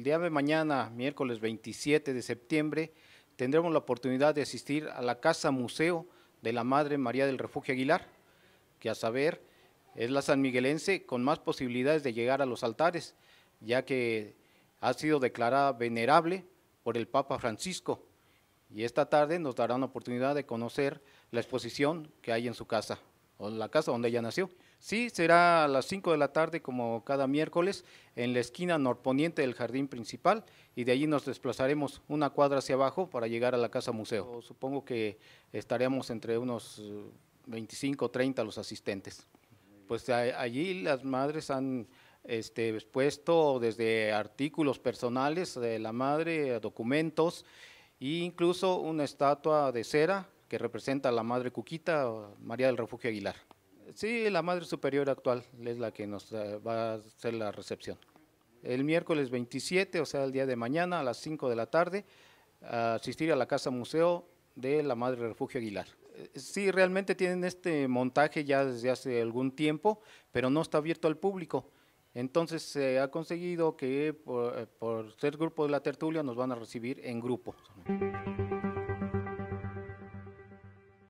el día de mañana, miércoles 27 de septiembre, tendremos la oportunidad de asistir a la Casa Museo de la Madre María del Refugio Aguilar, que a saber es la san Miguelense con más posibilidades de llegar a los altares, ya que ha sido declarada venerable por el Papa Francisco. Y esta tarde nos darán la oportunidad de conocer la exposición que hay en su casa, o en la casa donde ella nació. Sí, será a las 5 de la tarde como cada miércoles en la esquina norponiente del jardín principal y de allí nos desplazaremos una cuadra hacia abajo para llegar a la casa museo. Supongo que estaremos entre unos 25 o 30 los asistentes. Pues allí las madres han este, expuesto desde artículos personales de la madre, documentos e incluso una estatua de cera que representa a la madre Cuquita, María del Refugio Aguilar. Sí, la Madre Superior actual es la que nos eh, va a hacer la recepción. El miércoles 27, o sea, el día de mañana a las 5 de la tarde, asistir a la Casa Museo de la Madre Refugio Aguilar. Eh, sí, realmente tienen este montaje ya desde hace algún tiempo, pero no está abierto al público. Entonces se ha conseguido que por eh, ser grupo de la tertulia nos van a recibir en grupo.